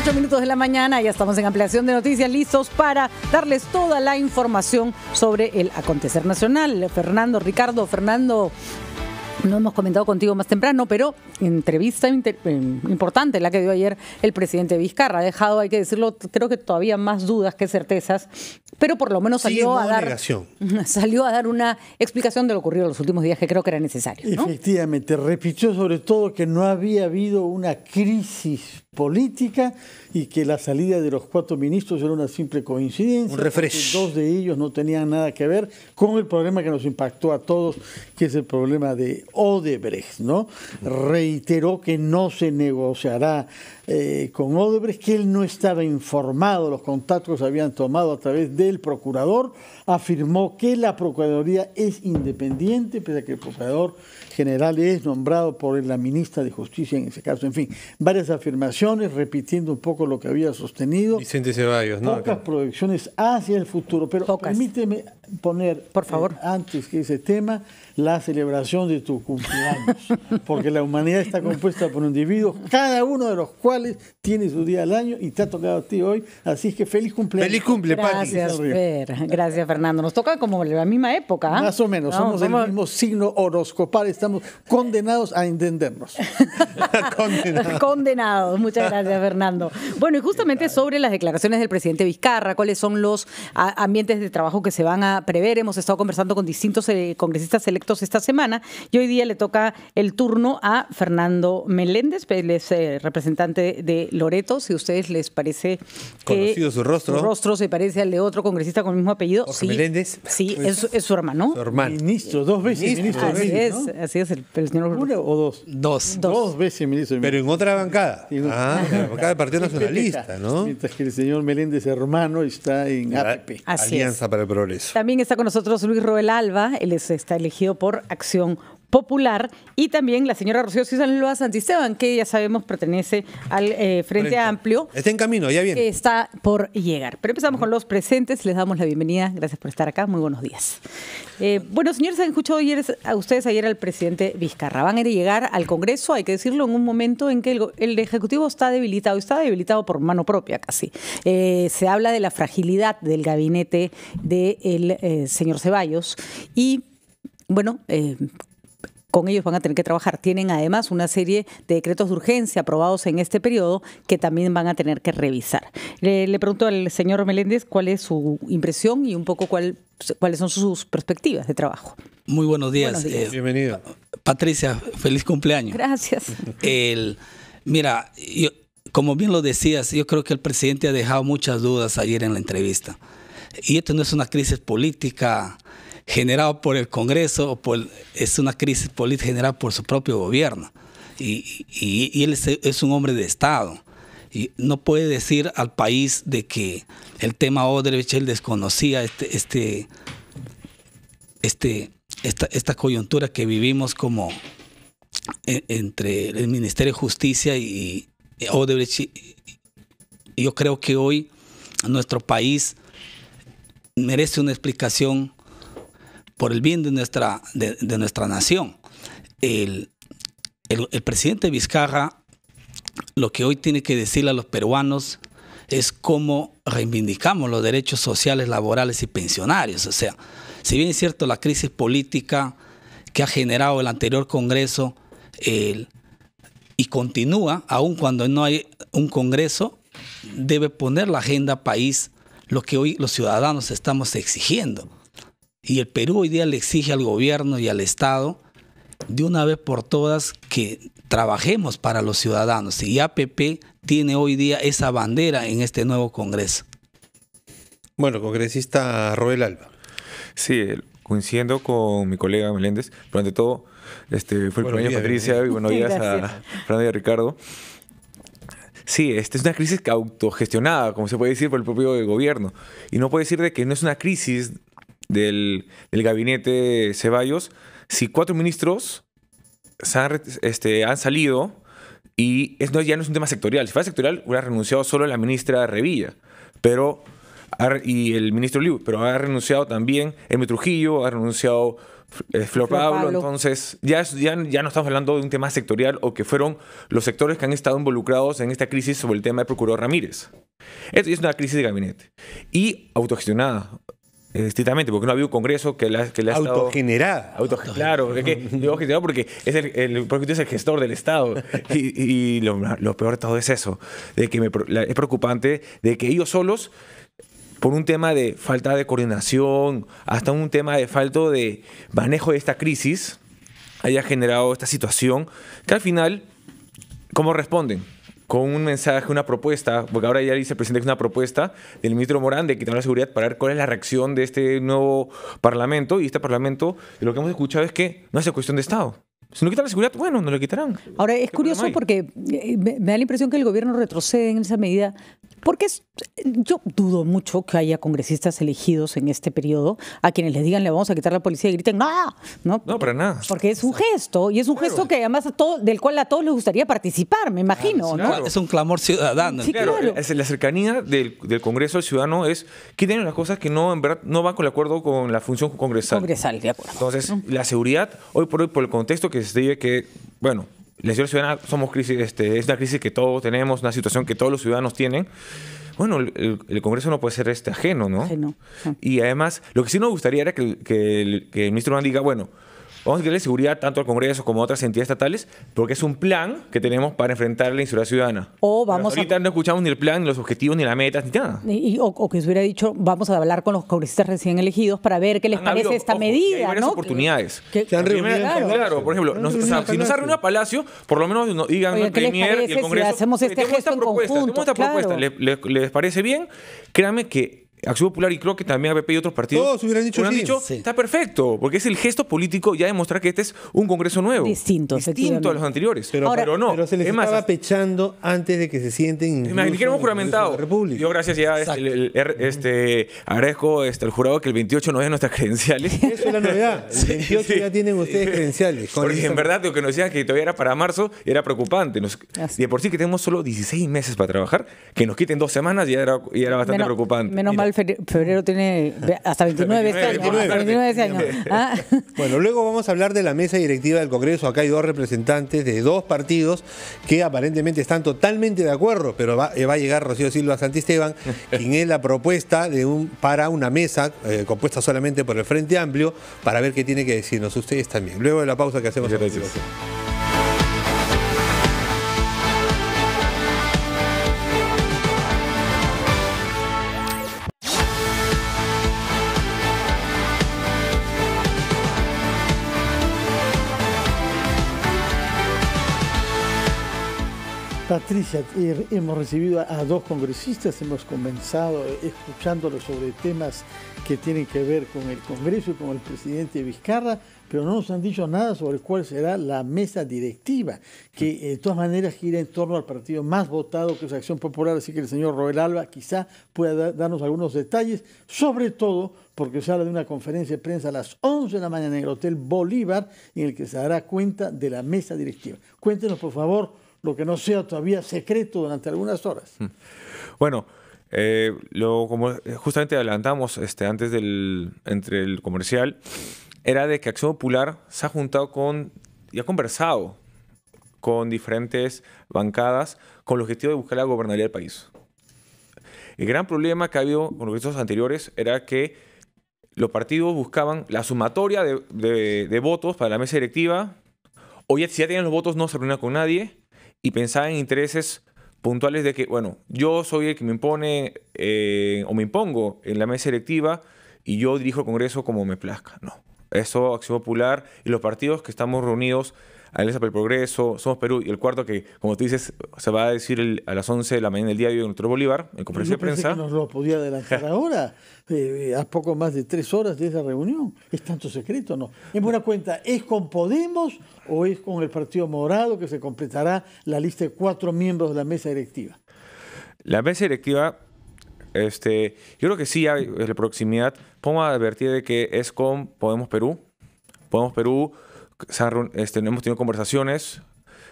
8 minutos de la mañana, ya estamos en ampliación de noticias, listos para darles toda la información sobre el acontecer nacional. Fernando, Ricardo, Fernando, no hemos comentado contigo más temprano, pero entrevista em, importante la que dio ayer el presidente Vizcarra. Ha dejado, hay que decirlo, creo que todavía más dudas que certezas, pero por lo menos salió, a, dar, salió a dar una explicación de lo ocurrido en los últimos días que creo que era necesario. Efectivamente, repitió sobre todo que no había habido una crisis política y que la salida de los cuatro ministros era una simple coincidencia. Un Dos de ellos no tenían nada que ver con el problema que nos impactó a todos, que es el problema de Odebrecht, ¿no? Reiteró que no se negociará eh, con Odebrecht, que él no estaba informado, los contactos habían tomado a través del procurador, afirmó que la Procuraduría es independiente, pese a que el procurador general es nombrado por la ministra de Justicia en ese caso. En fin, varias afirmaciones repitiendo un poco lo que había sostenido. Pocas proyecciones hacia el futuro, pero permíteme poner, Por favor. Eh, antes que ese tema, la celebración de tu cumpleaños, porque la humanidad está compuesta por individuos, cada uno de los cuales tiene su día al año y te ha tocado a ti hoy, así que feliz cumpleaños. Feliz cumple, Gracias, Gracias, Fernando. Nos toca como la misma época. ¿ah? Más o menos, somos del mismo signo horoscopal, estamos condenados a entendernos. condenados. Muchas gracias, Fernando. Bueno, y justamente sobre las declaraciones del presidente Vizcarra, cuáles son los ah, ambientes de trabajo que se van a prever, hemos estado conversando con distintos eh, congresistas electorales esta semana y hoy día le toca el turno a Fernando Meléndez, pues, él es eh, representante de Loreto, si a ustedes les parece conocido su rostro, su rostro se parece al de otro congresista con el mismo apellido. Jorge sí, Meléndez. Sí, es, su hermano. Su hermano. Ministro, dos veces ministro. así, es, así es, el, señor. uno o dos? Dos. Dos, veces ministro. Pero en otra bancada. Ah, en la bancada del Partido Nacionalista, ¿no? Mientras que el señor Meléndez, hermano, está en APP. Alianza para el Progreso. También está con nosotros Luis Roel Alba, él está elegido por Acción Popular y también la señora Rocío Susan Loa Santisteban, que ya sabemos pertenece al eh, Frente, Amplio. Está en camino, ya viene. está por llegar. Pero empezamos con los presentes, les damos la bienvenida, gracias por estar acá, muy buenos días. Eh, bueno, señores, han escuchado a ustedes ayer al presidente Vizcarra. Van a llegar al Congreso, hay que decirlo, en un momento en que el, Ejecutivo está debilitado, está debilitado por mano propia casi. Eh, se habla de la fragilidad del gabinete del señor Ceballos y bueno, eh, con ellos van a tener que trabajar. Tienen además una serie de decretos de urgencia aprobados en este periodo que también van a tener que revisar. Le, pregunto al señor Meléndez cuál es su impresión y un poco cuáles son sus perspectivas de trabajo. Muy buenos eh, días. Bienvenido. Patricia, feliz cumpleaños. Gracias. El, mira, yo, como bien lo decías, yo creo que el presidente ha dejado muchas dudas ayer en la entrevista. Y esto no es una crisis política generado por el Congreso, es una crisis política generada por su propio gobierno. Y, él es, un hombre de Estado. Y no puede decir al país de que el tema Odebrecht, él desconocía este, este, este esta, coyuntura que vivimos como e, entre el Ministerio de Justicia y, y Odebrecht. Yo creo que hoy nuestro país merece una explicación por el bien de nuestra, de, nuestra nación. El, presidente Vizcarra lo que hoy tiene que decirle a los peruanos es cómo reivindicamos los derechos sociales, laborales y pensionarios. O sea, si bien es cierto la crisis política que ha generado el anterior Congreso y continúa, aun cuando no hay un Congreso, debe poner la agenda país lo que hoy los ciudadanos estamos exigiendo. Y el Perú hoy día le exige al gobierno y al Estado, de una vez por todas, que trabajemos para los ciudadanos. Y APP tiene hoy día esa bandera en este nuevo Congreso. Bueno, congresista Roel Alba. Sí, coincidiendo con mi colega Meléndez, pero ante todo, este, fue el compañero Patricia y buenos días a Fernando y a Ricardo. Sí, esta es una crisis autogestionada, como se puede decir, por el propio gobierno. Y no puede decir de que no es una crisis del, gabinete Ceballos, si cuatro ministros han, este, han salido y ya no es un tema sectorial. Si fuera sectorial, hubiera renunciado solo la ministra Revilla, pero y el ministro Liu, pero ha renunciado también Emi Trujillo, ha renunciado eh, Flor, Pablo, entonces ya, ya, no estamos hablando de un tema sectorial o que fueron los sectores que han estado involucrados en esta crisis sobre el tema del procurador Ramírez. Esto es una crisis de gabinete y autogestionada, Estrictamente, porque no había un congreso que la le ha Autogenerada. Estado... claro, porque es el, es el gestor del Estado. y, lo, peor de todo es eso, de que es preocupante de que ellos solos, por un tema de falta de coordinación, hasta un tema de falto de manejo de esta crisis, haya generado esta situación, que al final, ¿cómo responden? con un mensaje, una propuesta, porque ahora ya dice el presidente que es una propuesta del ministro Morán de quitar la seguridad para ver cuál es la reacción de este nuevo Parlamento. Y este Parlamento, lo que hemos escuchado es que no hace cuestión de Estado. Si no quitan la seguridad, bueno, no lo quitarán. Ahora, es curioso porque eh, me da la impresión que el gobierno retrocede en esa medida porque es, yo dudo mucho que haya congresistas elegidos en este periodo a quienes les digan le vamos a quitar la policía y griten ¡No! No, para nada. Porque es un gesto y es un gesto que además a todo, del cual a todos les gustaría participar, me imagino. Es un clamor ciudadano. Sí, claro. Es la cercanía del, Congreso al ciudadano es que las cosas que no en verdad no van con el acuerdo con la función congresal. Congresal, de acuerdo. Entonces, la seguridad, hoy por hoy, por el contexto que se vive que, bueno, la ciudad ciudadana somos crisis, este, es una crisis que todos tenemos, una situación que todos los ciudadanos tienen. Bueno, el, Congreso no puede ser este ajeno, ¿no? Y además, lo que sí nos gustaría era que, el, ministro Van diga, bueno, Vamos a darle seguridad tanto al Congreso como a otras entidades estatales porque es un plan que tenemos para enfrentar la inseguridad ciudadana. O vamos ahorita no escuchamos ni el plan, ni los objetivos, ni las metas, ni nada. Y, o, que se hubiera dicho, vamos a hablar con los congresistas recién elegidos para ver qué les parece esta medida. Hay varias ¿no? oportunidades. se han claro. por ejemplo, si nos ha a Palacio, por lo menos digan Oye, el Premier y el Congreso. Si hacemos este gesto esta en propuesta, conjunto, esta propuesta, ¿les, les parece bien? Créame que Acción Popular y creo que también ABP y otros partidos Todos hubieran dicho, está perfecto, porque es el gesto político ya demostrar que este es un Congreso nuevo. Distinto, Distinto a los anteriores. Pero, no. se estaba pechando antes de que se sienten. Me dijeron juramentado. Yo, gracias, ya este, er, este, agradezco este, al jurado que el 28 no vea nuestras credenciales. Eso es la novedad. El 28 ya tienen ustedes credenciales. Porque en verdad lo que nos decían que todavía era para marzo era preocupante. y de por sí que tenemos solo 16 meses para trabajar, que nos quiten dos semanas ya era, bastante preocupante. Menos mal febrero tiene hasta 29 años. 29, año. Este ah. Bueno, luego vamos a hablar de la mesa directiva del Congreso. Acá hay dos representantes de dos partidos que aparentemente están totalmente de acuerdo, pero va, eh, a llegar Rocío Silva Santisteban, quien en la propuesta de un, para una mesa eh, compuesta solamente por el Frente Amplio para ver qué tiene que decirnos ustedes también. Luego de la pausa que hacemos. Patricia, eh, hemos recibido a dos congresistas, hemos comenzado eh, escuchándolos sobre temas que tienen que ver con el Congreso y con el presidente Vizcarra, pero no nos han dicho nada sobre cuál será la mesa directiva, que eh, de todas maneras gira en torno al partido más votado que es Acción Popular, así que el señor Roel Alba quizá pueda darnos algunos detalles, sobre todo porque se habla de una conferencia de prensa a las 11 de la mañana en el Hotel Bolívar, en el que se dará cuenta de la mesa directiva. Cuéntenos, por favor, lo que no sea todavía secreto durante algunas horas. Mm. Bueno, eh, lo, como justamente adelantamos este, antes del entre el comercial, era de que Acción Popular se ha juntado con y ha conversado con diferentes bancadas con el objetivo de buscar la gobernabilidad del país. El gran problema que ha habido con los gestos anteriores era que los partidos buscaban la sumatoria de, votos para la mesa directiva, o si ya tienen los votos no se reunían con nadie, y pensar en intereses puntuales de que, bueno, yo soy el que me impone eh, o me impongo en la mesa electiva y yo dirijo el Congreso como me plazca. No. Eso Acción Popular y los partidos que estamos reunidos Alianza para el Progreso, Somos Perú, y el cuarto que, como tú dices, se va a decir a las 11 de la mañana del día de hoy en Nuestro Bolívar, en conferencia de prensa. Que nos lo podía adelantar ahora, eh, a poco más de tres horas de esa reunión. Es tanto secreto, ¿no? En buena cuenta, ¿es con Podemos o es con el Partido Morado que se completará la lista de cuatro miembros de la mesa directiva? La mesa directiva este, yo creo que sí hay eh, la proximidad. Pongo a advertir de que es con Podemos Perú. Podemos Perú este, hemos tenido conversaciones.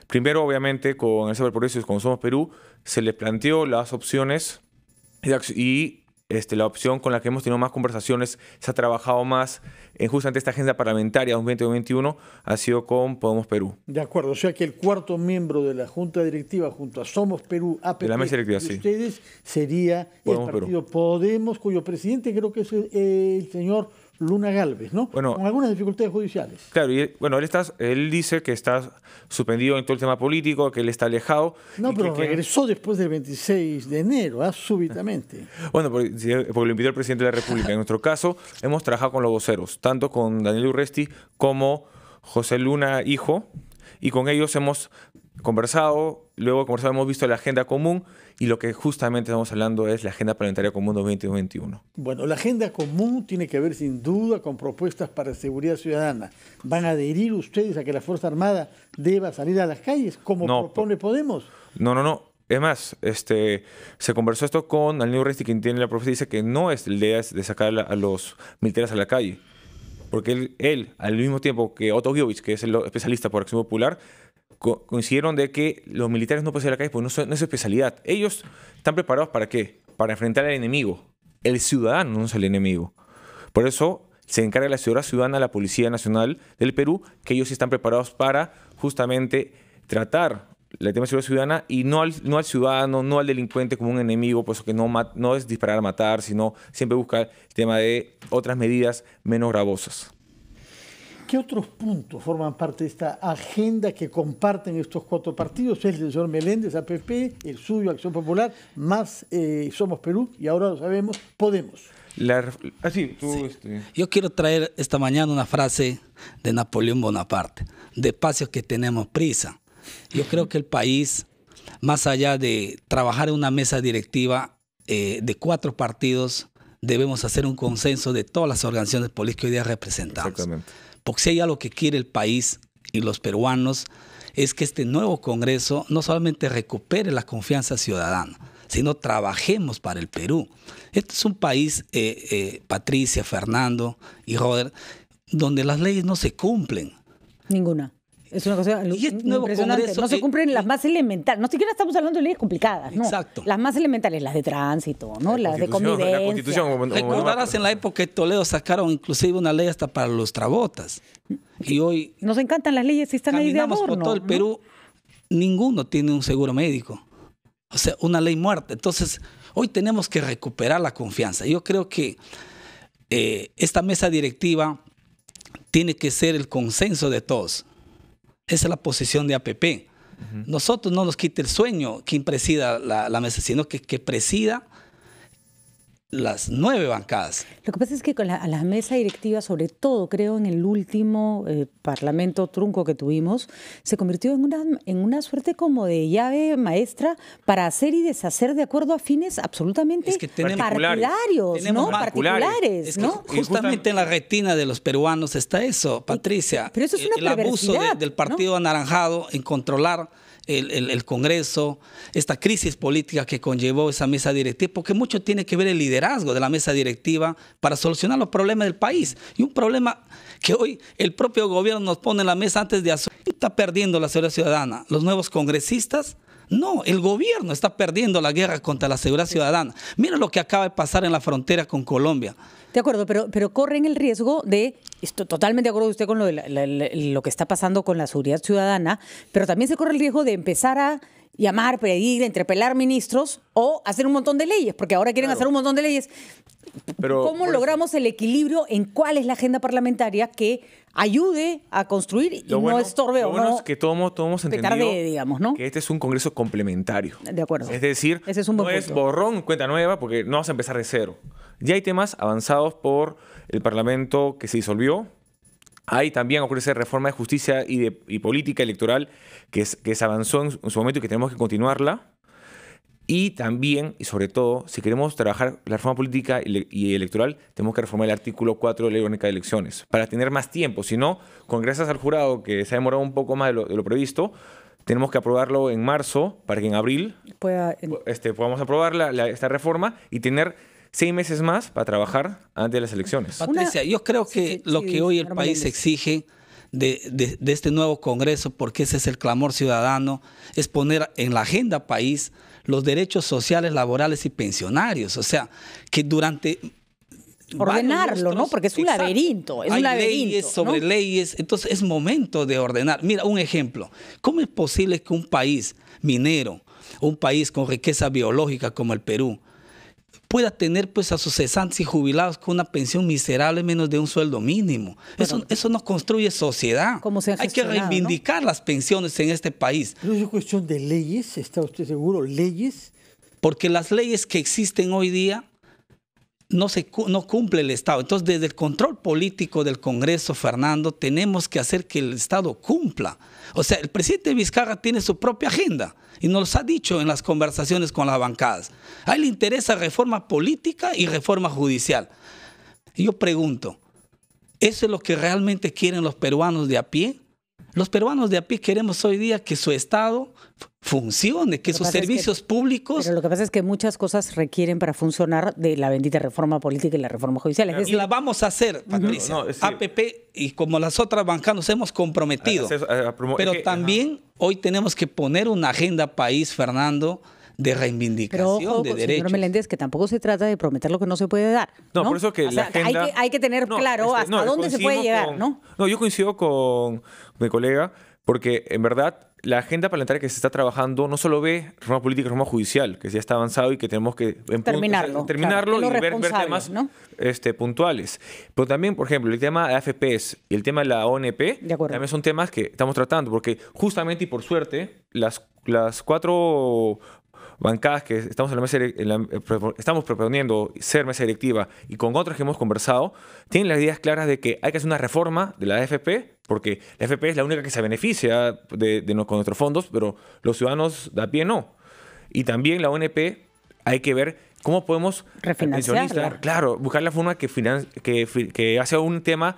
Primero, obviamente, con el Progreso y con Somos Perú, se le planteó las opciones y este, la opción con la que hemos tenido más conversaciones, se ha trabajado más en justamente esta agenda parlamentaria 2021 ha sido con Podemos Perú. De acuerdo, o sea que el cuarto miembro de la Junta Directiva junto a Somos Perú, APP, de la mesa directiva, ustedes, sería Podemos el partido Podemos, cuyo presidente creo que es el señor... Luna Galvez, ¿no? Bueno, con algunas dificultades judiciales. Claro, y bueno, él, él dice que está suspendido en todo el tema político, que él está alejado. No, pero que, regresó después del 26 de enero, ¿ah? súbitamente. bueno, porque, lo invitó el presidente de la República. En nuestro caso, hemos trabajado con los voceros, tanto con Daniel Urresti como José Luna, hijo, y con ellos hemos conversado, luego conversado, hemos visto la agenda común y lo que justamente estamos hablando es la agenda parlamentaria común 2021. Bueno, la agenda común tiene que ver sin duda con propuestas para seguridad ciudadana. ¿Van a adherir ustedes a que la Fuerza Armada deba salir a las calles como propone Podemos? No, no, no. Es más, este, se conversó esto con Alnio Resti, quien tiene la propuesta, dice que no es la idea de sacar a los militares a la calle. Porque él, al mismo tiempo que Otto Giovich, que es el especialista por Acción Popular, coincidieron de que los militares no pueden salir a la calle porque no, es su especialidad. Ellos están preparados para qué? Para enfrentar al enemigo. El ciudadano no es el enemigo. Por eso se encarga la ciudad ciudadana, la Policía Nacional del Perú, que ellos están preparados para justamente tratar el tema de seguridad ciudadana y no al, no al ciudadano, no al delincuente como un enemigo, por pues, que no, no es disparar a matar, sino siempre buscar el tema de otras medidas menos gravosas. ¿Qué otros puntos forman parte de esta agenda que comparten estos cuatro partidos? El del señor Meléndez, APP, el suyo, Acción Popular, más eh, Somos Perú y ahora lo sabemos, Podemos. La, ah, este. Yo quiero traer esta mañana una frase de Napoleón Bonaparte, despacio que tenemos prisa. Yo creo que el país, más allá de trabajar en una mesa directiva eh, de cuatro partidos, debemos hacer un consenso de todas las organizaciones políticas que hoy día representamos. Exactamente. Porque si ella que quiere el país y los peruanos, es que este nuevo Congreso no solamente recupere la confianza ciudadana, sino trabajemos para el Perú. Este es un país, eh, eh, Patricia, Fernando y Robert, donde las leyes no se cumplen. Ninguna. Es una cosa no se cumplen las más elementales. No siquiera estamos hablando de leyes complicadas. Las más elementales, las de tránsito, ¿no? las de convivencia. La en la época de Toledo sacaron inclusive una ley hasta para los trabotas. Y hoy... Nos encantan las leyes y están ahí de adorno. por todo el Perú. Ninguno tiene un seguro médico. O sea, una ley muerta. Entonces, hoy tenemos que recuperar la confianza. Yo creo que eh, esta mesa directiva tiene que ser el consenso de todos esa es la posición de APP. Nosotros no nos quite el sueño quien presida la, mesa, sino que presida las nueve bancadas. Lo que pasa es que con la, a mesa directiva, sobre todo creo en el último eh, parlamento trunco que tuvimos, se convirtió en una, en una suerte como de llave maestra para hacer y deshacer de acuerdo a fines absolutamente ¿no? Particulares, ¿no? Justamente en la retina de los peruanos está eso, Patricia. pero eso es una abuso del partido anaranjado en controlar el, Congreso, esta crisis política que conllevó esa mesa directiva, porque mucho tiene que ver el liderazgo de la mesa directiva para solucionar los problemas del país. Y un problema que hoy el propio gobierno nos pone en la mesa antes de asumir, está perdiendo la seguridad ciudadana. Los nuevos congresistas no, el gobierno está perdiendo la guerra contra la seguridad ciudadana. Mira lo que acaba de pasar en la frontera con Colombia. De acuerdo, pero, pero corren el riesgo de, estoy totalmente de acuerdo usted con lo, lo que está pasando con la seguridad ciudadana, pero también se corre el riesgo de empezar a llamar, pedir, entrepelar ministros o hacer un montón de leyes, porque ahora quieren hacer un montón de leyes. Pero, ¿Cómo logramos el equilibrio en cuál es la agenda parlamentaria que ayude a construir y no estorbe lo que todos, que este es un congreso complementario. De acuerdo. Es decir, no es borrón, cuenta nueva, porque no vamos a empezar de cero. Ya hay temas avanzados por el Parlamento que se disolvió, hay también ocurre esa reforma de justicia y, de, política electoral que, es, que se avanzó en su momento y que tenemos que continuarla. Y también, y sobre todo, si queremos trabajar la reforma política y electoral, tenemos que reformar el artículo 4 de la Ley única de Elecciones para tener más tiempo. Si no, con gracias al jurado que se ha demorado un poco más de lo, previsto, tenemos que aprobarlo en marzo para que en abril Pueda, Este, podamos aprobar la, esta reforma y tener seis meses más para trabajar antes de las elecciones. Patricia, yo creo que lo que hoy el país exige de, este nuevo Congreso, porque ese es el clamor ciudadano, es poner en la agenda país los derechos sociales, laborales y pensionarios. O sea, que durante ordenarlo, ¿no? Porque es un laberinto, un laberinto, leyes sobre leyes, entonces es momento de ordenar. Mira, un ejemplo, ¿cómo es posible que un país minero, un país con riqueza biológica como el Perú, pueda tener pues a sus cesantes y jubilados con una pensión miserable menos de un sueldo mínimo. eso, eso no construye sociedad. Hay que reivindicar las pensiones en este país. ¿No es cuestión de leyes, ¿está usted seguro? ¿Leyes? Porque las leyes que existen hoy día no, se, no cumple el Estado. Entonces, desde el control político del Congreso, Fernando, tenemos que hacer que el Estado cumpla. O sea, el presidente Vizcarra tiene su propia agenda y nos lo ha dicho en las conversaciones con las bancadas. A él le interesa reforma política y reforma judicial. yo pregunto, ¿eso es lo que realmente quieren los peruanos de a pie? Los peruanos de a queremos hoy día que su Estado funcione, que sus servicios públicos... Pero lo que pasa es que muchas cosas requieren para funcionar de la bendita reforma política y la reforma judicial. y la vamos a hacer, Patricia. APP y como las otras bancas nos hemos comprometido. Eh, pero también hoy tenemos que poner una agenda país, Fernando, de reivindicación Pero de derechos. Señor Meléndez, que tampoco se trata de prometer lo que no se puede dar. No, por eso que hay, que, tener claro este, hasta dónde se puede llegar, ¿no? No, yo coincido con mi colega, porque en verdad la agenda parlamentaria que se está trabajando no solo ve reforma política, y reforma judicial, que ya está avanzado y que tenemos que terminarlo, terminarlo y ver, temas ¿no? este, puntuales. Pero también, por ejemplo, el tema de AFPs y el tema de la ONP también son temas que estamos tratando, porque justamente y por suerte, las, las cuatro bancadas que estamos, en eh, estamos proponiendo ser mesa directiva y con otras que hemos conversado, tienen las ideas claras de que hay que hacer una reforma de la AFP, porque la AFP es la única que se beneficia de, con nuestros fondos, pero los ciudadanos de a pie no. Y también la ONP hay que ver cómo podemos refinanciar claro, buscar la forma que, que hace un tema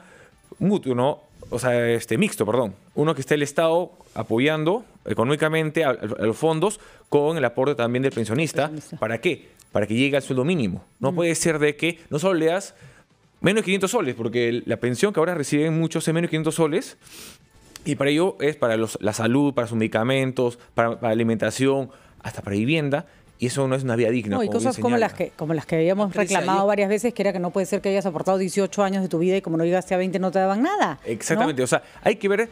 mutuo, ¿no? o sea, este, mixto, perdón. Uno que esté el Estado apoyando económicamente a, los fondos con el aporte también del pensionista. ¿Para qué? Para que llegue al sueldo mínimo. No puede ser de que no solo leas menos de 500 soles, porque la pensión que ahora reciben muchos es menos de 500 soles. Y para ello es para la salud, para sus medicamentos, para, para alimentación, hasta para vivienda. Y eso no es una vida digna. No, y cosas como las, que, como las que habíamos reclamado varias veces, que era que no puede ser que hayas aportado 18 años de tu vida y como no llegaste a 20 no te daban nada. Exactamente, o sea, hay que ver,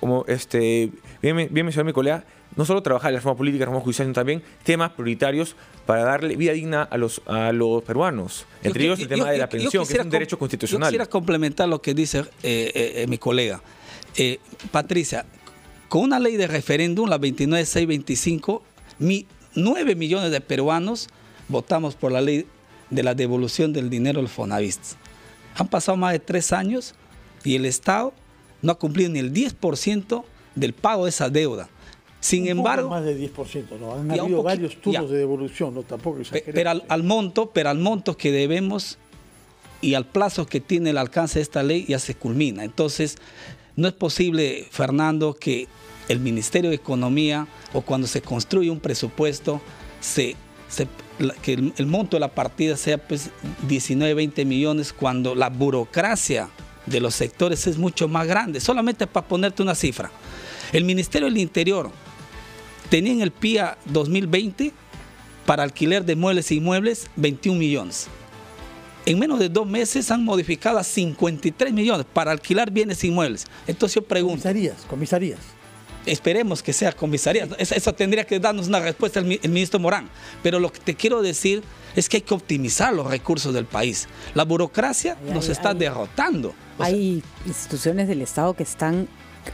como este, bien, bien mencionó mi colega, no solo trabajar en la reforma política, la reforma judicial, sino también temas prioritarios para darle vida digna a los, a los peruanos. Entre ellos el tema de la pensión, que es un derecho constitucional. Yo quisiera complementar lo que dice eh, eh, eh, mi colega. Patricia, con una ley de referéndum, la 29625, mi 9 millones de peruanos votamos por la ley de la devolución del dinero al Fonavist. Han pasado más de tres años y el Estado no ha cumplido ni el 10% del pago de esa deuda. Sin embargo... más de 10%, ¿no? Han habido varios turnos de devolución, ¿no? Tampoco Pero al, monto, pero al monto que debemos y al plazo que tiene el alcance de esta ley ya se culmina. Entonces, no es posible, Fernando, que el Ministerio de Economía o cuando se construye un presupuesto, que el, monto de la partida sea 19, pues, 20 millones, cuando la burocracia de los sectores es mucho más grande. Solamente para ponerte una cifra, el Ministerio del Interior tenía en el PIA 2020 para alquiler de muebles e inmuebles 21 millones. En menos de dos meses han modificado a 53 millones para alquilar bienes e inmuebles. Entonces yo pregunto... Comisarías, comisarías. Esperemos que sea comisaría. Eso tendría que darnos una respuesta el, ministro Morán. Pero lo que te quiero decir es que hay que optimizar los recursos del país. La burocracia nos está derrotando. hay instituciones del Estado que están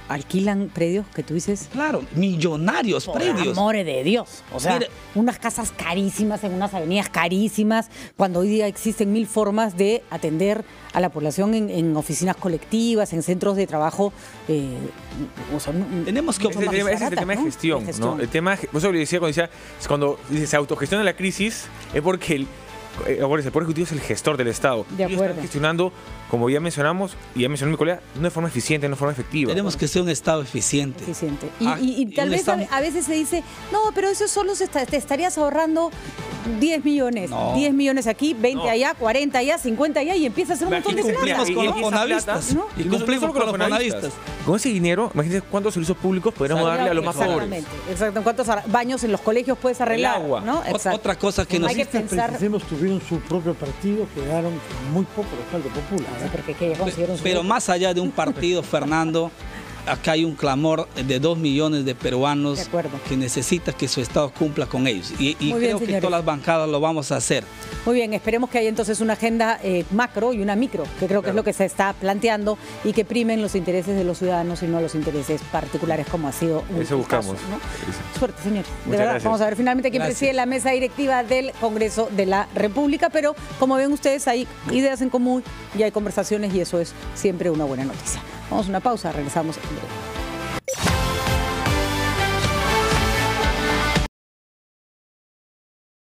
alquilan predios que tú dices. Claro, millonarios por predios. Amores de Dios. O sea, unas casas carísimas en unas avenidas carísimas, cuando hoy día existen mil formas de atender a la población en, oficinas colectivas, en centros de trabajo. Eh, tenemos que ese es el tema, de gestión, ¿no? El tema, vos decía cuando, decía, cuando se autogestiona la crisis, es porque el eh, ahora el Poder Ejecutivo es el gestor del Estado. De Ellos acuerdo. están gestionando, como ya mencionamos, y ya mencionó mi colega, no de forma eficiente, no de forma efectiva. Tenemos que ser un Estado eficiente. Eficiente. Y, ah, tal vez a veces se dice, no, pero eso solo te estarías ahorrando 10 millones. 10 millones aquí, 20 allá, 40 allá, 50 allá, y empieza a hacer un montón y de Con los Y cumplimos con los jornalistas. Con ese dinero, imagínense cuántos servicios públicos podríamos darle a los más pobres. Exactamente. ¿Cuántos baños en los colegios puedes arreglar? El agua. Otra cosa que nos... Hay que pensar en su propio partido quedaron muy poco respaldo popular. ¿eh? pero más allá de un partido, Fernando, acá hay un clamor de dos millones de peruanos que necesita que su Estado cumpla con ellos. Y, creo que todas las bancadas lo vamos a hacer. Muy bien, esperemos que haya entonces una agenda eh, macro y una micro, que creo que es lo que se está planteando y que primen los intereses de los ciudadanos y no los intereses particulares, como ha sido un Eso buscamos. Suerte, señor. de verdad, vamos a ver finalmente quién preside la mesa directiva del Congreso de la República, pero como ven ustedes, hay ideas en común y hay conversaciones y eso es siempre una buena noticia. Vamos a una pausa, regresamos en breve.